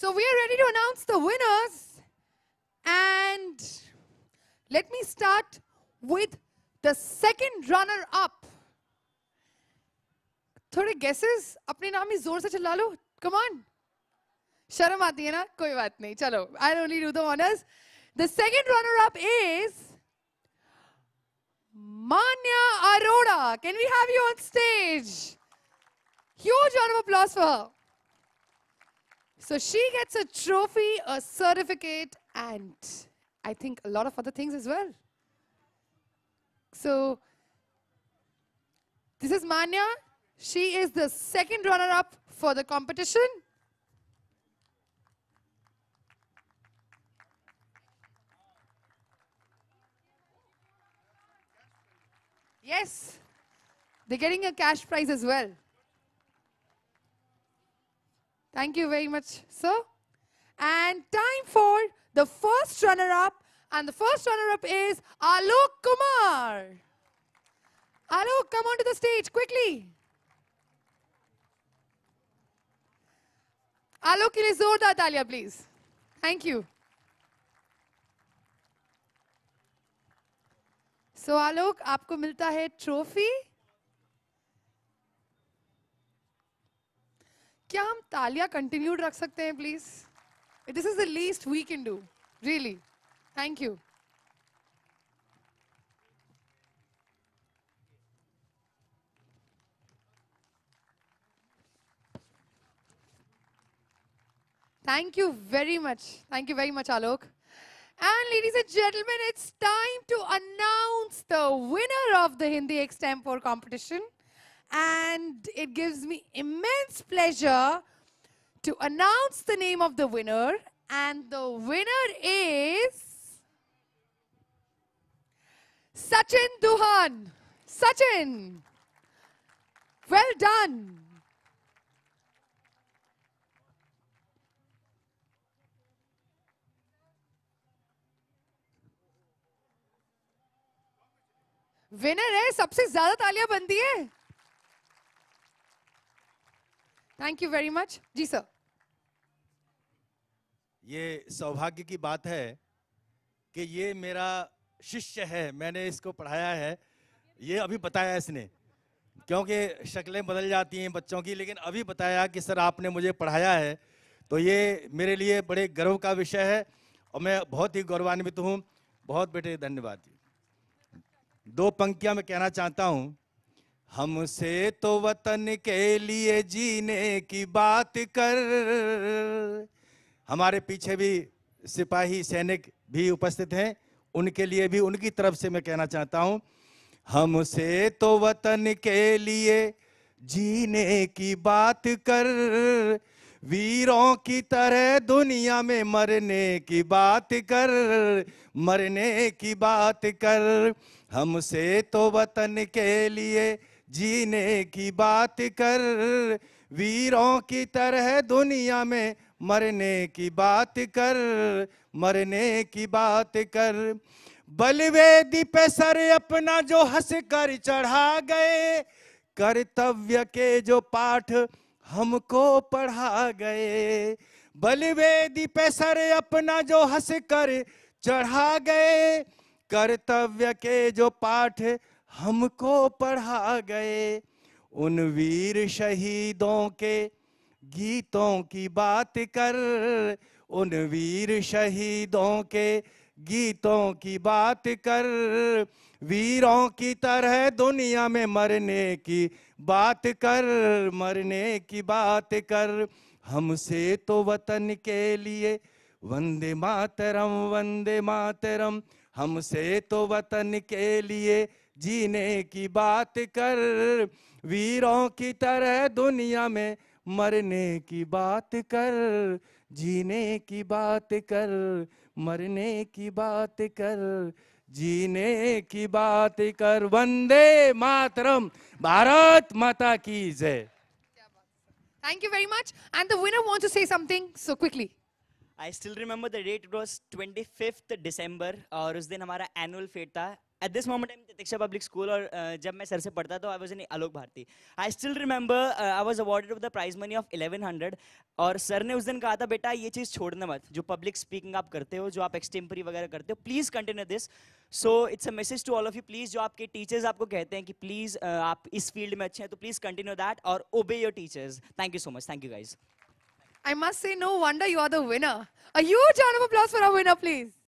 So we are ready to announce the winners. And let me start with the second runner up. Thode guesses? apni naam zor se chalalo. Come on. Sharam aati hai na? Koi baat nahi. Chalo. I'll only do the honors. The second runner up is Manya Aroda. Can we have you on stage? Huge round of applause for her. So she gets a trophy, a certificate, and I think a lot of other things as well. So this is Manya. She is the second runner-up for the competition. Yes, they're getting a cash prize as well. Thank you very much, sir. And time for the first runner-up. And the first runner-up is Alok Kumar. Alok, come onto the stage quickly. Alok ke liye zordar taaliyan please. Thank you. so, Alok, आपको milta है trophy. क्या हम तालियां continued रख सकते हैं please this is the least we can do really thank you Thank you very much. Thank you very much, Alok. And ladies and gentlemen, it's time to announce the winner of the Hindi Extempore competition and it gives me immense pleasure to announce the name of the winner. And the winner is Sachin Duhan. Sachin, well done. Winner is सबसे ज्यादा तालियां बनती thank you very much जी sir ये सौभाग्य की बात है कि ये मेरा शिष्य है मैंने इसको पढ़ाया है ये अभी बताया इसने क्योंकि शक्लें बदल जाती हैं बच्चों की लेकिन अभी बताया कि सर आपने मुझे पढ़ाया है तो ये मेरे लिए बड़े गर्व का विषय है और मैं बहुत ही गौरवान्वित हूँ बहुत बेटे धन्यवाद दो पंक्तियाँ मैं कहना चाहता हूँ हमसे तो वतन के लिए जीने की बात कर हमारे पीछे भी सिपाही सैनिक भी उपस्थित हैं उनके लिए भी उनकी तरफ से मैं कहना चाहता हूं हमसे तो वतन के लिए जीने की बात कर वीरों की तरह दुनिया में मरने की बात कर मरने की बात कर हमसे तो वतन के लिए जीने की बात कर वीरों की तरह दुनिया में मरने की बात कर मरने की बात कर बलवेदी पे सर अपना जो हंस कर चढ़ा गए कर्तव्य के जो पाठ हमको पढ़ा गए बलवेदी पे सर अपना जो हंस कर चढ़ा गए कर्तव्य के जो पाठ हमको पढ़ा गए उन वीर शहीदों के गीतों की बात कर उन वीर शहीदों के गीतों की बात कर वीरों की तरह दुनिया में मरने की बात कर मरने की बात कर हमसे तो वतन के लिए वंदे मातरम वंदे मातरम हमसे तो वतन के लिए जीने की बात कर वीरों की तरह दुनिया में मरने की बात कर जीने की बात कर मरने की बात कर जीने की बात कर वंदे मातरम भारत माता की जय thank you very much and the winner wants to say something so quickly I still remember the date it was twenty fifth December और उस दिन हमारा एनुअल फेट था at this moment I Diksha public school और uh, जब मैं sir से पढ़ता तो I was in Alok Bharti I still remember I was awarded of the prize money of eleven hundred और सर ने उस दिन कहा था बेटा ये चीज़ छोड़ना मत जो पब्लिक स्पीकिंग आप करते हो जो आप एक्सटेम्परी वगैरह करते हो please continue this so it's a message to all of you please जो आपके टीचर्स आपको कहते हैं कि प्लीज़ uh, आप इस फील्ड में अच्छे हैं तो प्लीज़ कंटिन्यू दैट और obey your teachers thank you so much thank you guys I must say, no wonder you are the winner. A huge round of applause for our winner, please.